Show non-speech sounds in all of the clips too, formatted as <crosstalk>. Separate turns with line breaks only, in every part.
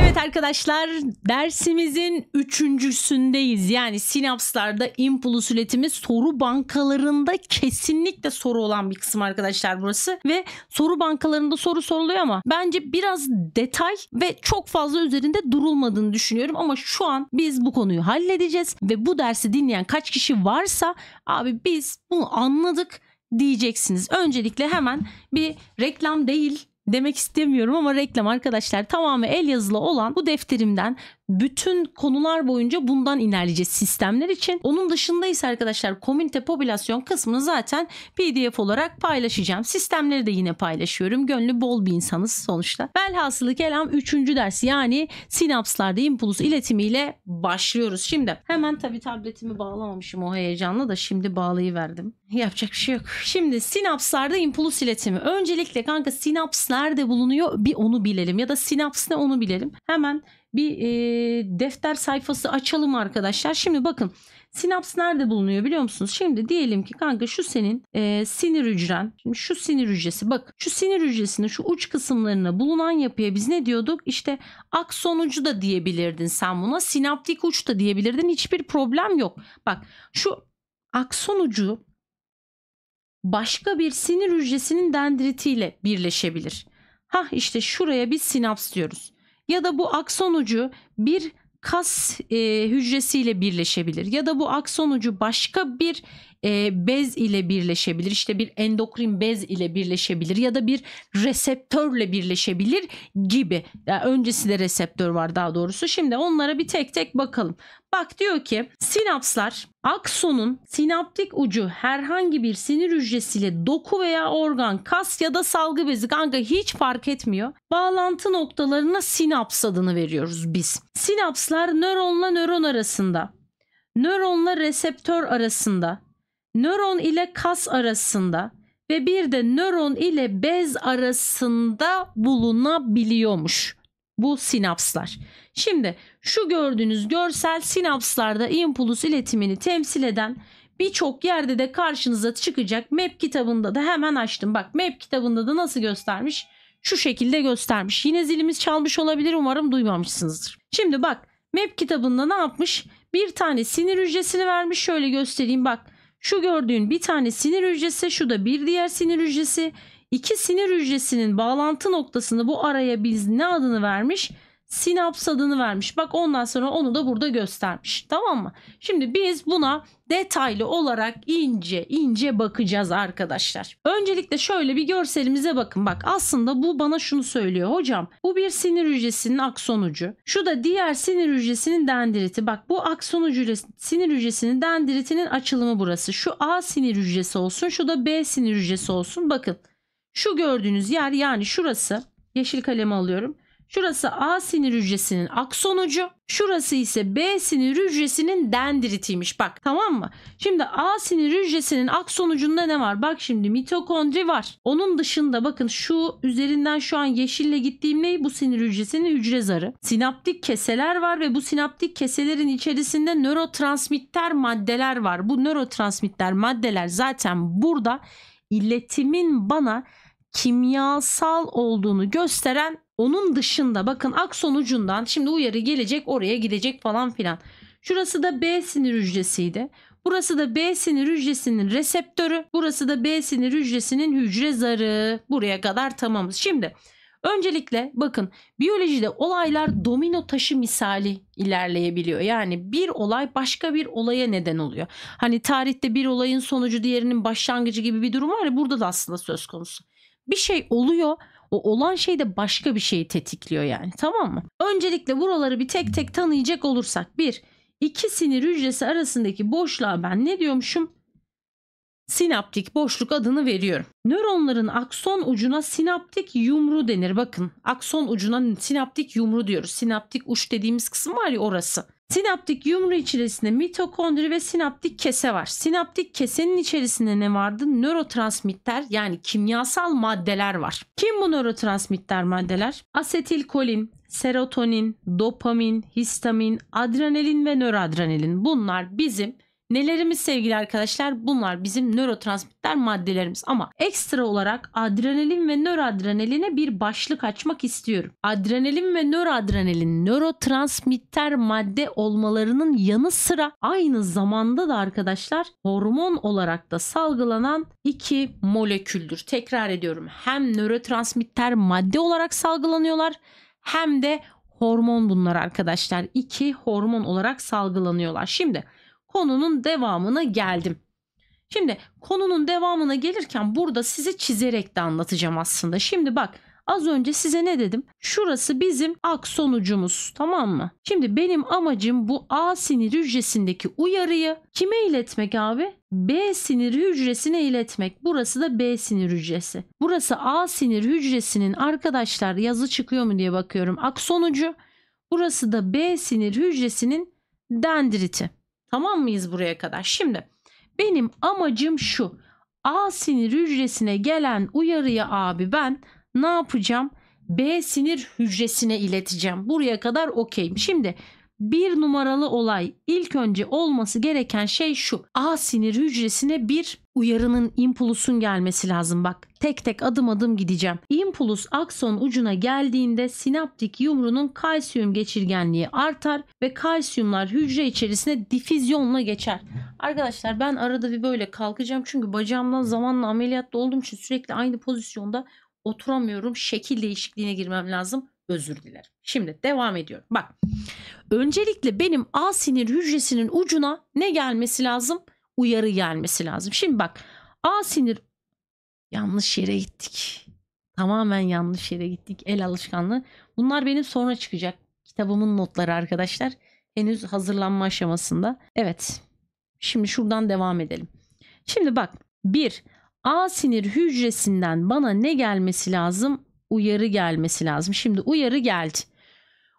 Evet arkadaşlar dersimizin üçüncüsündeyiz. Yani sinapslarda impuls üretimi soru bankalarında kesinlikle soru olan bir kısım arkadaşlar burası. Ve soru bankalarında soru soruluyor ama bence biraz detay ve çok fazla üzerinde durulmadığını düşünüyorum. Ama şu an biz bu konuyu halledeceğiz ve bu dersi dinleyen kaç kişi varsa abi biz bunu anladık diyeceksiniz. Öncelikle hemen bir reklam değil demek istemiyorum ama reklam arkadaşlar tamamı el yazılı olan bu defterimden bütün konular boyunca bundan ilerleyeceğiz sistemler için. Onun dışında ise arkadaşlar komünite popülasyon kısmını zaten pdf olarak paylaşacağım. Sistemleri de yine paylaşıyorum. Gönlü bol bir insanız sonuçta. Velhasılı kelam 3. ders yani sinapslarda impuls iletimiyle başlıyoruz. Şimdi hemen tabi tabletimi bağlamamışım o heyecanla da şimdi bağlayıverdim. <laughs> Yapacak bir şey yok. Şimdi sinapslarda impuls iletimi. Öncelikle kanka sinaps nerede bulunuyor bir onu bilelim ya da sinaps ne onu bilelim. Hemen bir e, defter sayfası açalım arkadaşlar. Şimdi bakın sinaps nerede bulunuyor biliyor musunuz? Şimdi diyelim ki kanka şu senin e, sinir hücren. Şimdi şu sinir hücresi bak şu sinir hücresinin şu uç kısımlarına bulunan yapıya biz ne diyorduk? İşte akson ucu da diyebilirdin sen buna. Sinaptik uç da diyebilirdin. Hiçbir problem yok. Bak şu akson ucu başka bir sinir hücresinin dendritiyle birleşebilir. Hah işte şuraya biz sinaps diyoruz ya da bu akson ucu bir kas e, hücresiyle birleşebilir ya da bu akson ucu başka bir e, bez ile birleşebilir. işte bir endokrin bez ile birleşebilir ya da bir reseptörle birleşebilir gibi. Yani öncesi de reseptör var daha doğrusu. Şimdi onlara bir tek tek bakalım. Bak diyor ki sinapslar aksonun sinaptik ucu herhangi bir sinir hücresiyle doku veya organ, kas ya da salgı bezi kanka hiç fark etmiyor. Bağlantı noktalarına sinaps adını veriyoruz biz. Sinapslar nöronla nöron arasında, nöronla reseptör arasında, nöron ile kas arasında ve bir de nöron ile bez arasında bulunabiliyormuş bu sinapslar. Şimdi şu gördüğünüz görsel sinapslarda impuls iletimini temsil eden birçok yerde de karşınıza çıkacak. Map kitabında da hemen açtım. Bak map kitabında da nasıl göstermiş? Şu şekilde göstermiş. Yine zilimiz çalmış olabilir umarım duymamışsınızdır. Şimdi bak map kitabında ne yapmış? Bir tane sinir hücresini vermiş. Şöyle göstereyim bak. Şu gördüğün bir tane sinir hücresi, şu da bir diğer sinir hücresi. İki sinir hücresinin bağlantı noktasını bu araya biz ne adını vermiş? sinaps adını vermiş. Bak ondan sonra onu da burada göstermiş. Tamam mı? Şimdi biz buna detaylı olarak ince ince bakacağız arkadaşlar. Öncelikle şöyle bir görselimize bakın. Bak aslında bu bana şunu söylüyor. Hocam bu bir sinir hücresinin akson ucu. Şu da diğer sinir hücresinin dendriti. Bak bu akson ucu sinir hücresinin dendritinin açılımı burası. Şu A sinir hücresi olsun. Şu da B sinir hücresi olsun. Bakın şu gördüğünüz yer yani şurası. Yeşil kalemi alıyorum. Şurası A sinir hücresinin akson ucu. Şurası ise B sinir hücresinin dendritiymiş. Bak tamam mı? Şimdi A sinir hücresinin akson ucunda ne var? Bak şimdi mitokondri var. Onun dışında bakın şu üzerinden şu an yeşille gittiğim ne? Bu sinir hücresinin hücre zarı. Sinaptik keseler var ve bu sinaptik keselerin içerisinde nörotransmitter maddeler var. Bu nörotransmitter maddeler zaten burada iletimin bana kimyasal olduğunu gösteren onun dışında bakın akson ucundan şimdi uyarı gelecek oraya gidecek falan filan. Şurası da B sinir hücresiydi. Burası da B sinir hücresinin reseptörü. Burası da B sinir hücresinin hücre zarı. Buraya kadar tamamız. Şimdi öncelikle bakın biyolojide olaylar domino taşı misali ilerleyebiliyor. Yani bir olay başka bir olaya neden oluyor. Hani tarihte bir olayın sonucu diğerinin başlangıcı gibi bir durum var ya burada da aslında söz konusu. Bir şey oluyor o olan şey de başka bir şeyi tetikliyor yani tamam mı? Öncelikle buraları bir tek tek tanıyacak olursak bir iki sinir hücresi arasındaki boşluğa ben ne diyormuşum? Sinaptik boşluk adını veriyorum. Nöronların akson ucuna sinaptik yumru denir. Bakın akson ucuna sinaptik yumru diyoruz. Sinaptik uç dediğimiz kısım var ya orası. Sinaptik yumru içerisinde mitokondri ve sinaptik kese var. Sinaptik kesenin içerisinde ne vardı? Nörotransmitter yani kimyasal maddeler var. Kim bu nörotransmitter maddeler? Asetilkolin, serotonin, dopamin, histamin, adrenalin ve nöroadrenalin. Bunlar bizim Nelerimiz sevgili arkadaşlar? Bunlar bizim nörotransmitter maddelerimiz ama ekstra olarak adrenalin ve nöroadrenaline bir başlık açmak istiyorum. Adrenalin ve nöroadrenalin nörotransmitter madde olmalarının yanı sıra aynı zamanda da arkadaşlar hormon olarak da salgılanan iki moleküldür. Tekrar ediyorum. Hem nörotransmitter madde olarak salgılanıyorlar hem de hormon bunlar arkadaşlar. İki hormon olarak salgılanıyorlar. Şimdi konunun devamına geldim. Şimdi konunun devamına gelirken burada size çizerek de anlatacağım aslında. Şimdi bak Az önce size ne dedim? Şurası bizim ak sonucumuz tamam mı? Şimdi benim amacım bu A sinir hücresindeki uyarıyı kime iletmek abi? B sinir hücresine iletmek. Burası da B sinir hücresi. Burası A sinir hücresinin arkadaşlar yazı çıkıyor mu diye bakıyorum. Ak sonucu. Burası da B sinir hücresinin dendriti. Tamam mıyız buraya kadar? Şimdi benim amacım şu. A sinir hücresine gelen uyarıyı abi ben ne yapacağım? B sinir hücresine ileteceğim. Buraya kadar okeyim. Şimdi bir numaralı olay ilk önce olması gereken şey şu. A sinir hücresine bir uyarının impulsun gelmesi lazım bak. Tek tek adım adım gideceğim. İmpuls akson ucuna geldiğinde sinaptik yumrunun kalsiyum geçirgenliği artar ve kalsiyumlar hücre içerisine difüzyonla geçer. Arkadaşlar ben arada bir böyle kalkacağım çünkü bacağımdan zamanla ameliyatta olduğum için sürekli aynı pozisyonda oturamıyorum. Şekil değişikliğine girmem lazım. Özür dilerim. Şimdi devam ediyorum. Bak. Öncelikle benim A sinir hücresinin ucuna ne gelmesi lazım? uyarı gelmesi lazım. Şimdi bak A sinir yanlış yere gittik. Tamamen yanlış yere gittik. El alışkanlığı. Bunlar benim sonra çıkacak kitabımın notları arkadaşlar. Henüz hazırlanma aşamasında. Evet. Şimdi şuradan devam edelim. Şimdi bak 1. A sinir hücresinden bana ne gelmesi lazım? Uyarı gelmesi lazım. Şimdi uyarı geldi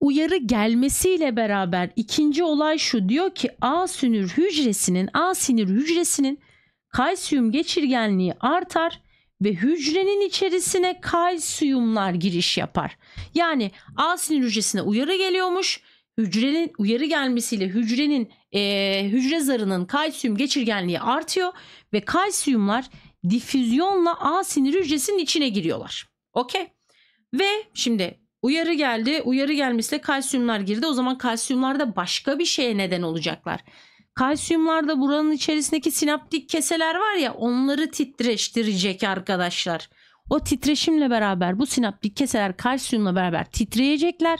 uyarı gelmesiyle beraber ikinci olay şu diyor ki A sinir hücresinin A sinir hücresinin kalsiyum geçirgenliği artar ve hücrenin içerisine kalsiyumlar giriş yapar. Yani A sinir hücresine uyarı geliyormuş. Hücrenin uyarı gelmesiyle hücrenin e, hücre zarının kalsiyum geçirgenliği artıyor ve kalsiyumlar difüzyonla A sinir hücresinin içine giriyorlar. Okey. Ve şimdi Uyarı geldi. Uyarı gelmişse kalsiyumlar girdi. O zaman kalsiyumlar da başka bir şeye neden olacaklar. Kalsiyumlar da buranın içerisindeki sinaptik keseler var ya onları titreştirecek arkadaşlar. O titreşimle beraber bu sinaptik keseler kalsiyumla beraber titreyecekler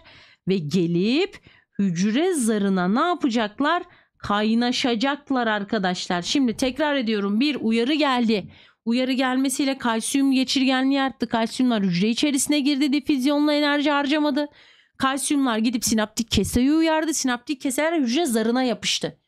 ve gelip hücre zarına ne yapacaklar? Kaynaşacaklar arkadaşlar. Şimdi tekrar ediyorum bir uyarı geldi uyarı gelmesiyle kalsiyum geçirgenliği arttı. Kalsiyumlar hücre içerisine girdi. Difüzyonla enerji harcamadı. Kalsiyumlar gidip sinaptik keseyi uyardı. Sinaptik keseler hücre zarına yapıştı.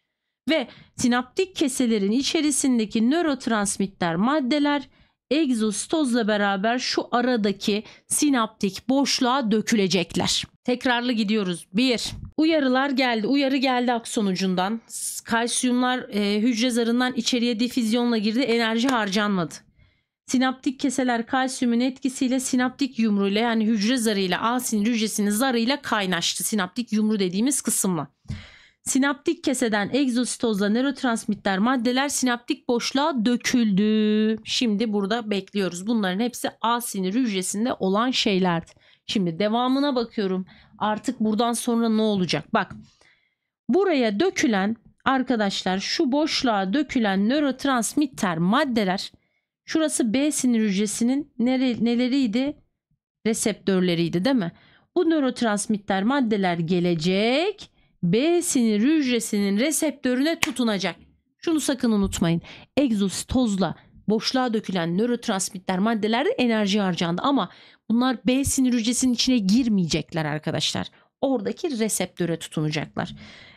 Ve sinaptik keselerin içerisindeki nörotransmitter maddeler egzostozla beraber şu aradaki sinaptik boşluğa dökülecekler. Tekrarlı gidiyoruz. 1. Uyarılar geldi. Uyarı geldi aksonucundan. Kalsiyumlar e, hücre zarından içeriye difüzyonla girdi. Enerji harcanmadı. Sinaptik keseler kalsiyumun etkisiyle sinaptik yumruyla yani hücre zarıyla A hücresinin zarıyla kaynaştı. Sinaptik yumru dediğimiz kısımla. Sinaptik keseden egzositozla nörotransmitter maddeler sinaptik boşluğa döküldü. Şimdi burada bekliyoruz. Bunların hepsi A sinir hücresinde olan şeylerdi. Şimdi devamına bakıyorum. Artık buradan sonra ne olacak? Bak. Buraya dökülen arkadaşlar şu boşluğa dökülen nörotransmitter maddeler şurası B sinir hücresinin nere, neleriydi? Reseptörleriydi değil mi? Bu nörotransmitter maddeler gelecek B sinir hücresinin reseptörüne tutunacak. Şunu sakın unutmayın. Egzostozla boşluğa dökülen nörotransmitter maddelerde enerji harcandı ama bunlar B sinir hücresinin içine girmeyecekler arkadaşlar. Oradaki reseptöre tutunacaklar.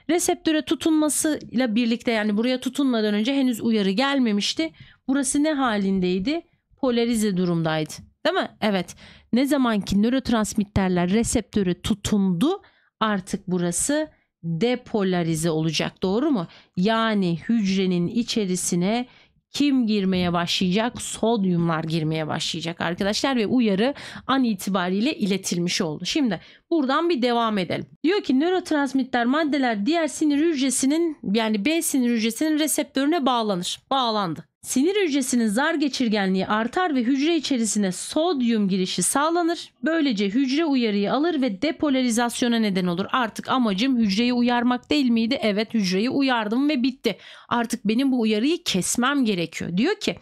Reseptöre tutunmasıyla birlikte yani buraya tutunmadan önce henüz uyarı gelmemişti. Burası ne halindeydi? Polarize durumdaydı. Değil mi? Evet. Ne zamanki nörotransmitterler reseptöre tutundu artık burası depolarize olacak doğru mu? Yani hücrenin içerisine kim girmeye başlayacak? Sodyumlar girmeye başlayacak arkadaşlar ve uyarı an itibariyle iletilmiş oldu. Şimdi buradan bir devam edelim. Diyor ki nörotransmitter maddeler diğer sinir hücresinin yani B sinir hücresinin reseptörüne bağlanır. Bağlandı. Sinir hücresinin zar geçirgenliği artar ve hücre içerisine sodyum girişi sağlanır. Böylece hücre uyarıyı alır ve depolarizasyona neden olur. Artık amacım hücreyi uyarmak değil miydi? Evet hücreyi uyardım ve bitti. Artık benim bu uyarıyı kesmem gerekiyor. Diyor ki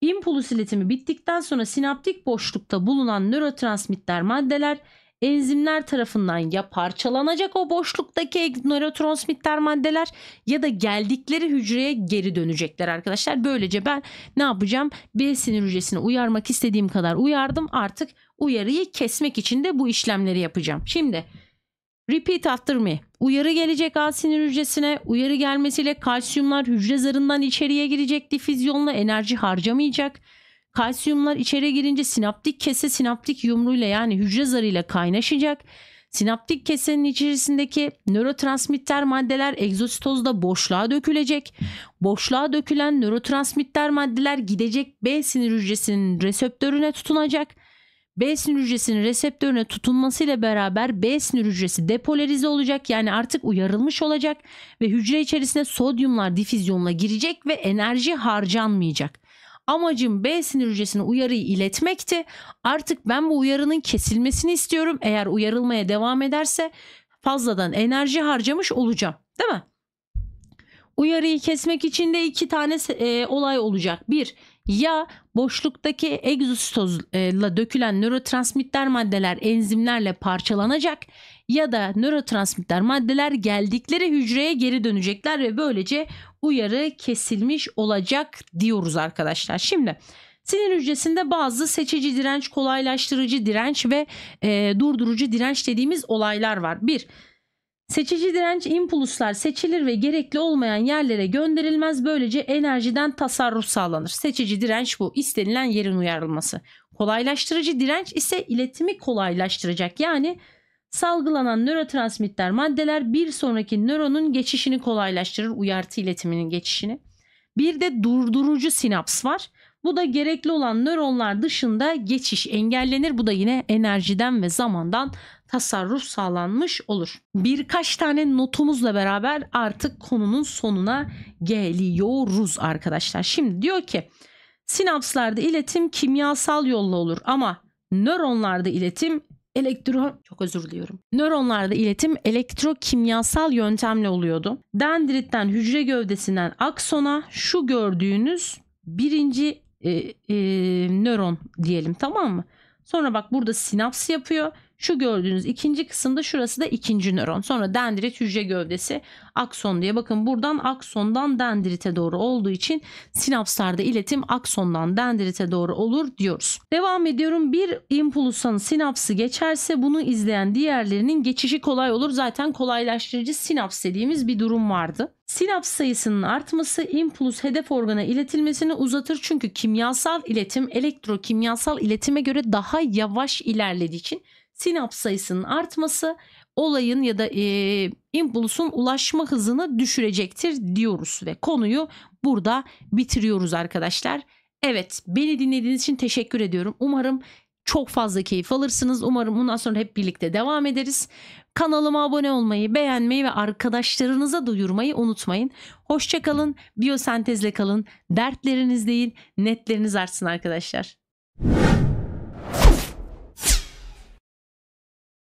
impuls iletimi bittikten sonra sinaptik boşlukta bulunan nörotransmitter maddeler enzimler tarafından ya parçalanacak o boşluktaki nörotransmitter maddeler ya da geldikleri hücreye geri dönecekler arkadaşlar. Böylece ben ne yapacağım? B sinir hücresini uyarmak istediğim kadar uyardım. Artık uyarıyı kesmek için de bu işlemleri yapacağım. Şimdi Repeat after me. Uyarı gelecek A sinir hücresine. Uyarı gelmesiyle kalsiyumlar hücre zarından içeriye girecek. Difüzyonla enerji harcamayacak. Kalsiyumlar içeri girince sinaptik kese sinaptik yumruğuyla yani hücre zarıyla kaynaşacak. Sinaptik kesenin içerisindeki nörotransmitter maddeler egzositozda boşluğa dökülecek. Boşluğa dökülen nörotransmitter maddeler gidecek B sinir hücresinin reseptörüne tutunacak. B sinir hücresinin reseptörüne tutunmasıyla beraber B sinir hücresi depolarize olacak yani artık uyarılmış olacak ve hücre içerisine sodyumlar difüzyonla girecek ve enerji harcanmayacak. Amacım B sinir hücresine uyarıyı iletmekti. Artık ben bu uyarının kesilmesini istiyorum. Eğer uyarılmaya devam ederse fazladan enerji harcamış olacağım. Değil mi? Uyarıyı kesmek için de iki tane e, olay olacak. Bir, ya boşluktaki egzostozla dökülen nörotransmitter maddeler enzimlerle parçalanacak ya da nörotransmitter maddeler geldikleri hücreye geri dönecekler ve böylece bu yarı kesilmiş olacak diyoruz arkadaşlar. Şimdi sinir hücresinde bazı seçici direnç, kolaylaştırıcı direnç ve e, durdurucu direnç dediğimiz olaylar var. Bir, Seçici direnç impulslar seçilir ve gerekli olmayan yerlere gönderilmez. Böylece enerjiden tasarruf sağlanır. Seçici direnç bu. istenilen yerin uyarılması. Kolaylaştırıcı direnç ise iletimi kolaylaştıracak. Yani Salgılanan nörotransmitter maddeler bir sonraki nöronun geçişini kolaylaştırır, uyartı iletiminin geçişini. Bir de durdurucu sinaps var. Bu da gerekli olan nöronlar dışında geçiş engellenir. Bu da yine enerjiden ve zamandan tasarruf sağlanmış olur. Birkaç tane notumuzla beraber artık konunun sonuna geliyoruz arkadaşlar. Şimdi diyor ki sinapslarda iletim kimyasal yolla olur ama nöronlarda iletim elektro çok özür diliyorum. Nöronlarda iletim elektrokimyasal yöntemle oluyordu. Dendritten hücre gövdesinden aksona şu gördüğünüz birinci e, e, nöron diyelim tamam mı? Sonra bak burada sinaps yapıyor. Şu gördüğünüz ikinci kısımda şurası da ikinci nöron. Sonra dendrit hücre gövdesi akson diye. Bakın buradan aksondan dendrite doğru olduğu için sinapslarda iletim aksondan dendrite doğru olur diyoruz. Devam ediyorum. Bir impulsan sinapsı geçerse bunu izleyen diğerlerinin geçişi kolay olur. Zaten kolaylaştırıcı sinaps dediğimiz bir durum vardı. Sinaps sayısının artması impuls hedef organa iletilmesini uzatır çünkü kimyasal iletim elektrokimyasal iletime göre daha yavaş ilerlediği için sinaps sayısının artması olayın ya da e, impulsun ulaşma hızını düşürecektir diyoruz ve konuyu burada bitiriyoruz arkadaşlar. Evet beni dinlediğiniz için teşekkür ediyorum. Umarım çok fazla keyif alırsınız. Umarım bundan sonra hep birlikte devam ederiz. Kanalıma abone olmayı, beğenmeyi ve arkadaşlarınıza duyurmayı unutmayın. Hoşçakalın, biyosentezle kalın, dertleriniz değil, netleriniz artsın arkadaşlar.